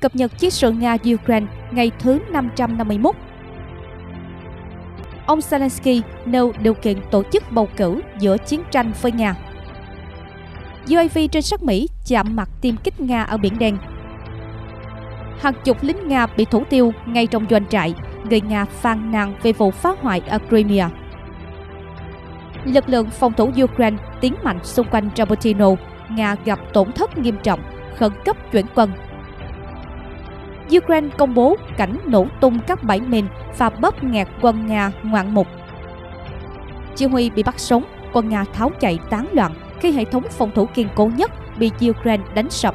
cập nhật chiến sự Nga-Ukraine ngày thứ 551. Ông Zelensky nêu điều kiện tổ chức bầu cử giữa chiến tranh với Nga. UAV trên sắc Mỹ chạm mặt tiêm kích Nga ở Biển Đen. Hàng chục lính Nga bị thủ tiêu ngay trong doanh trại, người Nga phàn nàn về vụ phá hoại ở Crimea. Lực lượng phòng thủ Ukraine tiến mạnh xung quanh Rabotino, Nga gặp tổn thất nghiêm trọng, khẩn cấp chuyển quân Ukraine công bố cảnh nổ tung các bãi mìn và bóp nghẹt quân Nga ngoạn mục. Chỉ huy bị bắt sống, quân Nga tháo chạy tán loạn khi hệ thống phòng thủ kiên cố nhất bị Ukraine đánh sập.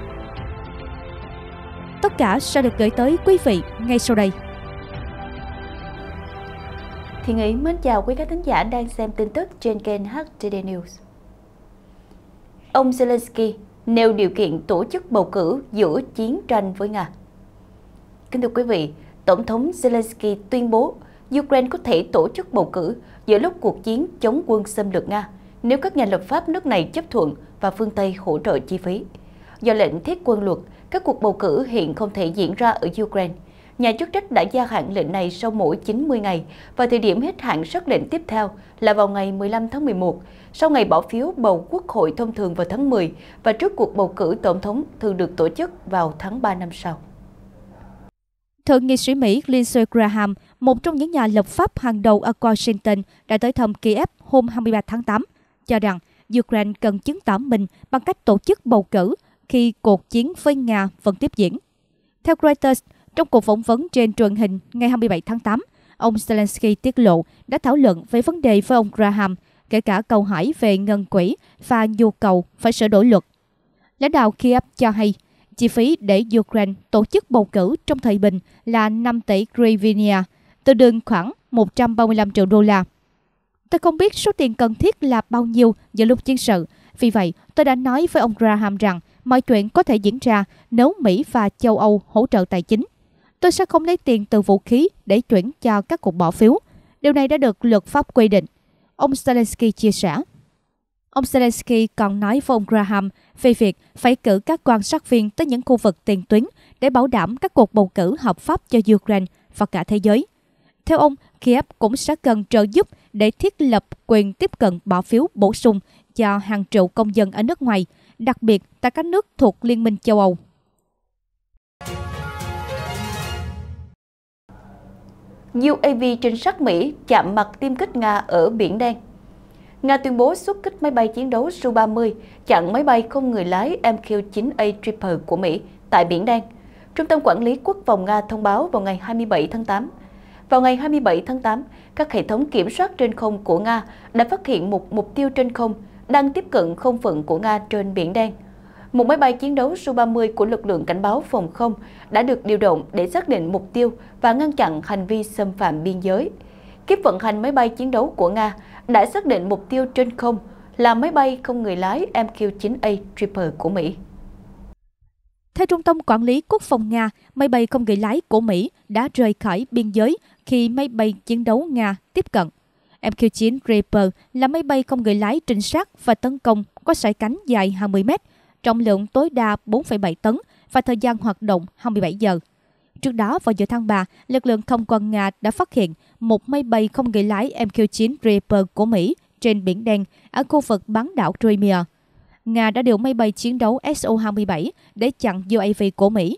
Tất cả sẽ được gửi tới quý vị ngay sau đây. Thiên Ý mến chào quý các thính giả đang xem tin tức trên kênh HTD News. Ông Zelensky nêu điều kiện tổ chức bầu cử giữa chiến tranh với Nga. Kính thưa quý vị, Tổng thống Zelensky tuyên bố Ukraine có thể tổ chức bầu cử giữa lúc cuộc chiến chống quân xâm lược Nga nếu các nhà lập pháp nước này chấp thuận và phương Tây hỗ trợ chi phí. Do lệnh thiết quân luật, các cuộc bầu cử hiện không thể diễn ra ở Ukraine. Nhà chức trách đã gia hạn lệnh này sau mỗi 90 ngày và thời điểm hết hạn sắc lệnh tiếp theo là vào ngày 15 tháng 11, sau ngày bỏ phiếu bầu quốc hội thông thường vào tháng 10 và trước cuộc bầu cử tổng thống thường được tổ chức vào tháng 3 năm sau. Thượng nghị sĩ Mỹ Lindsey Graham, một trong những nhà lập pháp hàng đầu ở Washington, đã tới thăm Kiev hôm 23 tháng 8, cho rằng Ukraine cần chứng tỏ mình bằng cách tổ chức bầu cử khi cuộc chiến với Nga vẫn tiếp diễn. Theo Reuters, trong cuộc phỏng vấn trên truyền hình ngày 27 tháng 8, ông Zelensky tiết lộ đã thảo luận về vấn đề với ông Graham, kể cả câu hỏi về ngân quỹ và nhu cầu phải sửa đổi luật. Lãnh đạo Kiev cho hay, chi phí để Ukraine tổ chức bầu cử trong thời bình là 5 tỷ grivinia, tương đương khoảng 135 triệu đô la. Tôi không biết số tiền cần thiết là bao nhiêu giữa lúc chiến sự. Vì vậy, tôi đã nói với ông Graham rằng mọi chuyện có thể diễn ra nếu Mỹ và châu Âu hỗ trợ tài chính. Tôi sẽ không lấy tiền từ vũ khí để chuyển cho các cuộc bỏ phiếu. Điều này đã được luật pháp quy định. Ông Zelensky chia sẻ. Ông Zelensky còn nói với ông Graham về việc phải cử các quan sát viên tới những khu vực tiền tuyến để bảo đảm các cuộc bầu cử hợp pháp cho Ukraine và cả thế giới. Theo ông, Kiev cũng sẽ cần trợ giúp để thiết lập quyền tiếp cận bỏ phiếu bổ sung cho hàng triệu công dân ở nước ngoài, đặc biệt tại các nước thuộc Liên minh châu Âu. UAV trinh sát Mỹ chạm mặt tiêm kích Nga ở Biển Đen Nga tuyên bố xuất kích máy bay chiến đấu Su-30 chặn máy bay không người lái MQ-9A Tripper của Mỹ tại Biển Đen. Trung tâm Quản lý Quốc phòng Nga thông báo vào ngày 27 tháng 8. Vào ngày 27 tháng 8, các hệ thống kiểm soát trên không của Nga đã phát hiện một mục tiêu trên không đang tiếp cận không phận của Nga trên Biển Đen. Một máy bay chiến đấu Su-30 của lực lượng cảnh báo phòng không đã được điều động để xác định mục tiêu và ngăn chặn hành vi xâm phạm biên giới. Kiếp vận hành máy bay chiến đấu của Nga đã xác định mục tiêu trên không là máy bay không người lái MQ-9A Reaper của Mỹ. Theo Trung tâm Quản lý Quốc phòng Nga, máy bay không người lái của Mỹ đã rời khỏi biên giới khi máy bay chiến đấu Nga tiếp cận. MQ-9 Reaper là máy bay không người lái trinh sát và tấn công có sải cánh dài 20 mét, trọng lượng tối đa 4,7 tấn và thời gian hoạt động 27 giờ. Trước đó vào giữa tháng 3, lực lượng không quân Nga đã phát hiện một máy bay không người lái MQ-9 Reaper của Mỹ trên Biển Đen ở khu vực bán đảo Crimea. Nga đã điều máy bay chiến đấu Su-27 để chặn UAV của Mỹ.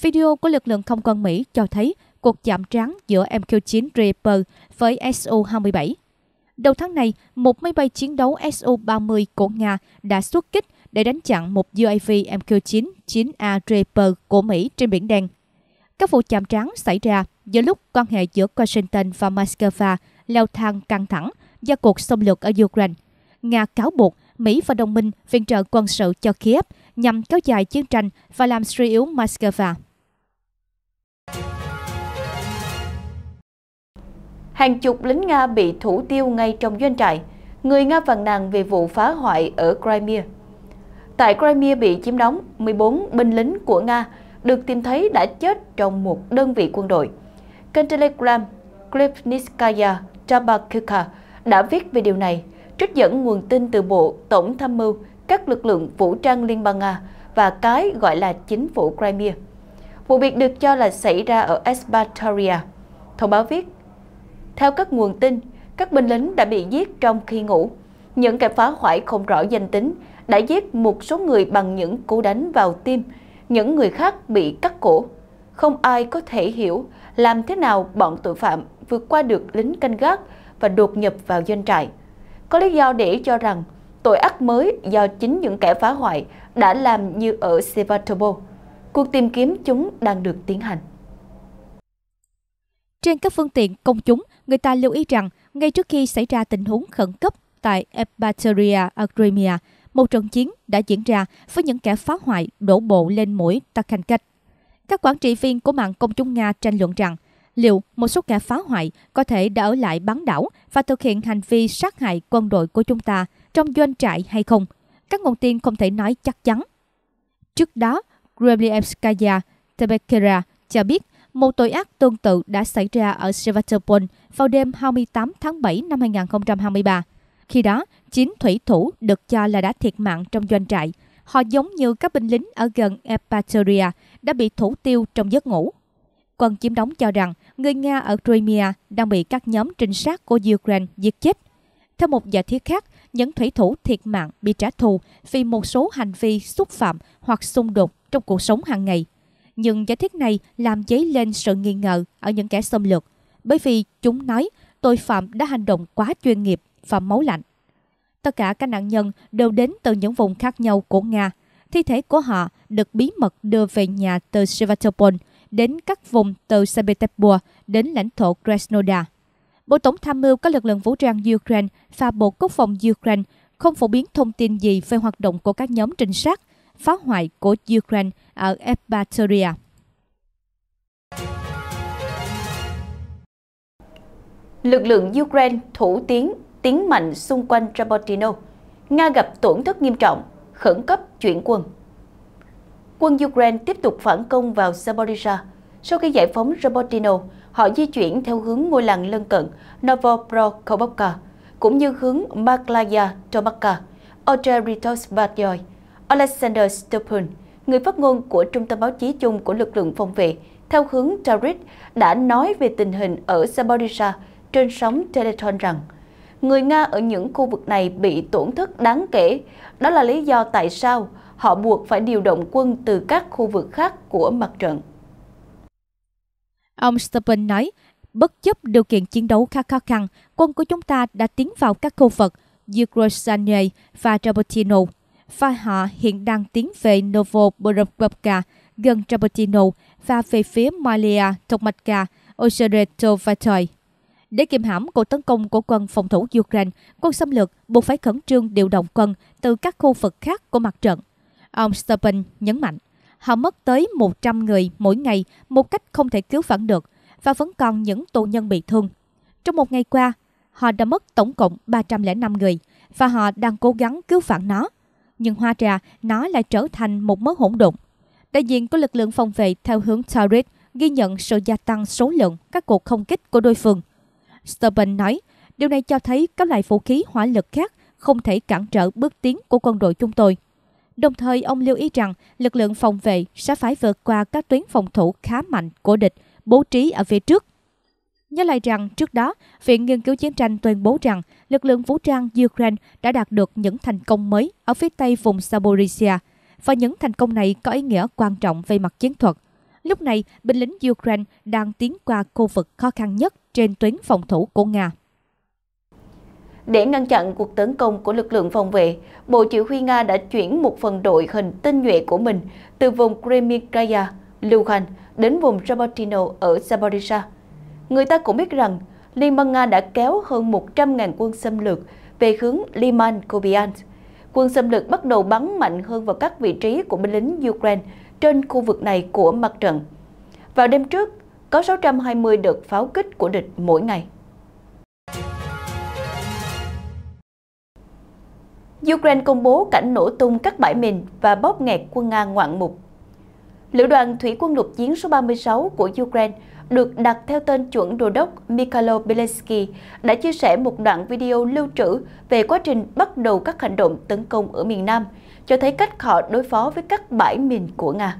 Video của lực lượng không quân Mỹ cho thấy cuộc chạm trán giữa MQ-9 Reaper với Su-27. Đầu tháng này, một máy bay chiến đấu Su-30 của Nga đã xuất kích để đánh chặn một UAV MQ-9 9A Reaper của Mỹ trên Biển Đen. Các vụ chạm trán xảy ra giữa lúc quan hệ giữa Washington và Moscow leo thang căng thẳng do cuộc xâm lược ở Ukraine. Nga cáo buộc Mỹ và đồng minh viện trợ quân sự cho Kiev nhằm kéo dài chiến tranh và làm suy yếu Moscow. Hàng chục lính Nga bị thủ tiêu ngay trong doanh trại. Người Nga phàn nàn về vụ phá hoại ở Crimea. Tại Crimea bị chiếm đóng, 14 binh lính của Nga được tìm thấy đã chết trong một đơn vị quân đội. Kênh Telegram Klevniskaya Tabakuka đã viết về điều này, trích dẫn nguồn tin từ Bộ Tổng Tham mưu các lực lượng vũ trang Liên bang Nga và cái gọi là chính phủ Crimea. Vụ việc được cho là xảy ra ở Esbatoria. Thông báo viết, theo các nguồn tin, các binh lính đã bị giết trong khi ngủ. Những kẻ phá hoại không rõ danh tính đã giết một số người bằng những cú đánh vào tim những người khác bị cắt cổ. Không ai có thể hiểu làm thế nào bọn tội phạm vượt qua được lính canh gác và đột nhập vào doanh trại. Có lý do để cho rằng tội ác mới do chính những kẻ phá hoại đã làm như ở Sevastopol. Cuộc tìm kiếm chúng đang được tiến hành. Trên các phương tiện công chúng, người ta lưu ý rằng ngay trước khi xảy ra tình huống khẩn cấp tại Epataria, Agrimia, một trận chiến đã diễn ra với những kẻ phá hoại đổ bộ lên mũi Takhkhankat. Các quản trị viên của mạng công chúng Nga tranh luận rằng liệu một số kẻ phá hoại có thể đã ở lại bán đảo và thực hiện hành vi sát hại quân đội của chúng ta trong doanh trại hay không. Các nguồn tin không thể nói chắc chắn. Trước đó, Gremlievskaya Tebekera cho biết một tội ác tương tự đã xảy ra ở Sevastopol vào đêm 28 tháng 7 năm 2023. Khi đó, chín thủy thủ được cho là đã thiệt mạng trong doanh trại. Họ giống như các binh lính ở gần Epatoria đã bị thủ tiêu trong giấc ngủ. Quân chiếm đóng cho rằng người Nga ở Crimea đang bị các nhóm trinh sát của Ukraine giết chết. Theo một giả thiết khác, những thủy thủ thiệt mạng bị trả thù vì một số hành vi xúc phạm hoặc xung đột trong cuộc sống hàng ngày. Nhưng giả thiết này làm dấy lên sự nghi ngờ ở những kẻ xâm lược, bởi vì chúng nói tội phạm đã hành động quá chuyên nghiệp và máu lạnh. Tất cả các nạn nhân đều đến từ những vùng khác nhau của Nga. Thi thể của họ được bí mật đưa về nhà từ Sevastopol đến các vùng từ Saint đến lãnh thổ Krasnodar. Bộ Tổng tham mưu các lực lượng vũ trang Ukraine và Bộ Quốc phòng Ukraine không phổ biến thông tin gì về hoạt động của các nhóm trinh sát phá hoại của Ukraine ở Epatoria. Lực lượng Ukraine thủ tiến tiến mạnh xung quanh Rapotino. Nga gặp tổn thất nghiêm trọng, khẩn cấp chuyển quân. Quân Ukraine tiếp tục phản công vào Zaporizhia. Sau khi giải phóng Rapotino, họ di chuyển theo hướng ngôi làng lân cận Novoprokhopovka, cũng như hướng Maklaya Tomaka, Ocheritospatyoy. Alexander Stepun, người phát ngôn của Trung tâm Báo chí chung của lực lượng phòng vệ, theo hướng Tarit, đã nói về tình hình ở Zaporizhia trên sóng Teleton rằng người Nga ở những khu vực này bị tổn thất đáng kể. Đó là lý do tại sao họ buộc phải điều động quân từ các khu vực khác của mặt trận. Ông Stephen nói, bất chấp điều kiện chiến đấu khá khó khăn, quân của chúng ta đã tiến vào các khu vực Yugrosanye và Rabotino, và họ hiện đang tiến về Novoborovka gần Rabotino và về phía Malia, Tokmatka, Osereto và Trời. Để kiềm hãm cuộc tấn công của quân phòng thủ Ukraine, quân xâm lược buộc phải khẩn trương điều động quân từ các khu vực khác của mặt trận. Ông Stephen nhấn mạnh, họ mất tới 100 người mỗi ngày một cách không thể cứu vãn được và vẫn còn những tù nhân bị thương. Trong một ngày qua, họ đã mất tổng cộng 305 người và họ đang cố gắng cứu vãn nó. Nhưng hoa trà, nó lại trở thành một mớ hỗn độn. Đại diện của lực lượng phòng vệ theo hướng Taurid ghi nhận sự gia tăng số lượng các cuộc không kích của đối phương – Steuben nói, điều này cho thấy các loại vũ khí hỏa lực khác không thể cản trở bước tiến của quân đội chúng tôi. Đồng thời, ông lưu ý rằng lực lượng phòng vệ sẽ phải vượt qua các tuyến phòng thủ khá mạnh của địch bố trí ở phía trước. Nhớ lại rằng trước đó, Viện Nghiên cứu Chiến tranh tuyên bố rằng lực lượng vũ trang Ukraine đã đạt được những thành công mới ở phía tây vùng Saborisia, và những thành công này có ý nghĩa quan trọng về mặt chiến thuật. Lúc này, binh lính Ukraine đang tiến qua khu vực khó khăn nhất trên tuyến phòng thủ của Nga. Để ngăn chặn cuộc tấn công của lực lượng phòng vệ, Bộ Chỉ huy Nga đã chuyển một phần đội hình tinh nhuệ của mình từ vùng Kremikaya, Lugan đến vùng Rabotino ở Zaporizhia. Người ta cũng biết rằng Liên bang Nga đã kéo hơn 100.000 quân xâm lược về hướng Liman Kubiansk. Quân xâm lược bắt đầu bắn mạnh hơn vào các vị trí của binh lính Ukraine trên khu vực này của mặt trận. Vào đêm trước, có 620 đợt pháo kích của địch mỗi ngày. Ukraine công bố cảnh nổ tung các bãi mìn và bóp nghẹt quân Nga ngoạn mục. Lữ đoàn Thủy quân lục chiến số 36 của Ukraine được đặt theo tên chuẩn đô đốc Mikhailo Zelensky đã chia sẻ một đoạn video lưu trữ về quá trình bắt đầu các hành động tấn công ở miền Nam, cho thấy cách họ đối phó với các bãi mìn của Nga.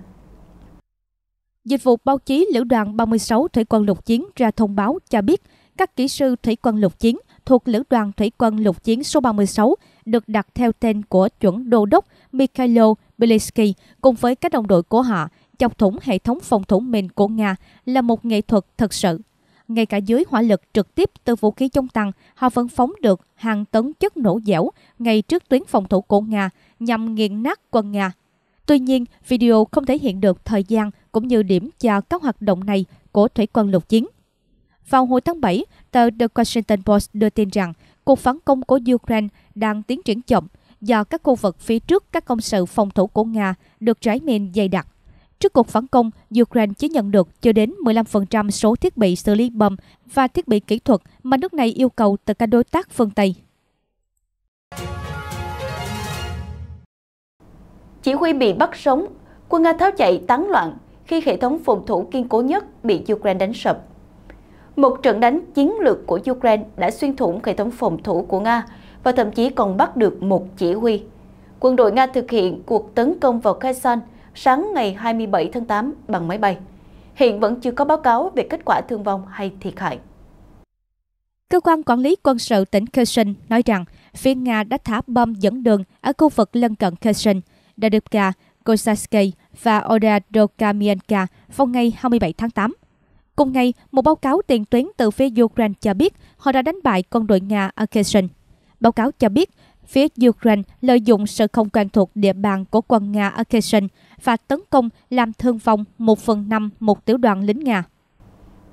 Dịch vụ báo chí Lữ đoàn 36 Thủy quân lục chiến ra thông báo cho biết các kỹ sư Thủy quân lục chiến thuộc Lữ đoàn Thủy quân lục chiến số 36 được đặt theo tên của chuẩn đô đốc Mikhailo Belinsky cùng với các đồng đội của họ chọc thủng hệ thống phòng thủ mìn của Nga là một nghệ thuật thật sự. Ngay cả dưới hỏa lực trực tiếp từ vũ khí chống tăng, họ vẫn phóng được hàng tấn chất nổ dẻo ngay trước tuyến phòng thủ của Nga nhằm nghiền nát quân Nga Tuy nhiên, video không thể hiện được thời gian cũng như điểm cho các hoạt động này của thủy quân lục chiến. Vào hồi tháng 7, tờ The Washington Post đưa tin rằng cuộc phản công của Ukraine đang tiến triển chậm do các khu vực phía trước các công sự phòng thủ của Nga được trái mìn dày đặc. Trước cuộc phản công, Ukraine chỉ nhận được chưa đến 15% số thiết bị xử lý bom và thiết bị kỹ thuật mà nước này yêu cầu từ các đối tác phương Tây. Chỉ huy bị bắt sống, quân Nga tháo chạy tán loạn khi hệ thống phòng thủ kiên cố nhất bị Ukraine đánh sập. Một trận đánh chiến lược của Ukraine đã xuyên thủng hệ thống phòng thủ của Nga và thậm chí còn bắt được một chỉ huy. Quân đội Nga thực hiện cuộc tấn công vào Kherson sáng ngày 27 tháng 8 bằng máy bay. Hiện vẫn chưa có báo cáo về kết quả thương vong hay thiệt hại. Cơ quan quản lý quân sự tỉnh Kherson nói rằng phía Nga đã thả bom dẫn đường ở khu vực lân cận Kherson – Dadupka, Kosaske và Oda Dokamienka vào ngày 27 tháng 8. Cùng ngày, một báo cáo tiền tuyến từ phía Ukraine cho biết họ đã đánh bại con đội Nga Akhazon. Báo cáo cho biết phía Ukraine lợi dụng sự không quen thuộc địa bàn của quân Nga Akhazon và tấn công làm thương vong 1 phần 5 một tiểu đoàn lính Nga.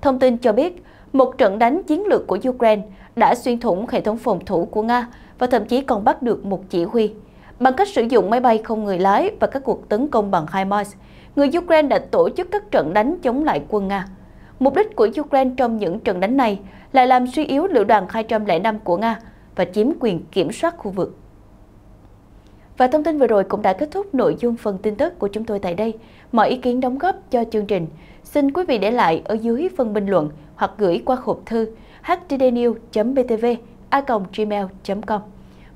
Thông tin cho biết, một trận đánh chiến lược của Ukraine đã xuyên thủng hệ thống phòng thủ của Nga và thậm chí còn bắt được một chỉ huy bằng cách sử dụng máy bay không người lái và các cuộc tấn công bằng HIMARS, người Ukraine đã tổ chức các trận đánh chống lại quân Nga. Mục đích của Ukraine trong những trận đánh này là làm suy yếu lữ đoàn 205 của Nga và chiếm quyền kiểm soát khu vực. Và thông tin vừa rồi cũng đã kết thúc nội dung phần tin tức của chúng tôi tại đây. Mọi ý kiến đóng góp cho chương trình xin quý vị để lại ở dưới phần bình luận hoặc gửi qua hộp thư htdnews.btv a gmail.com.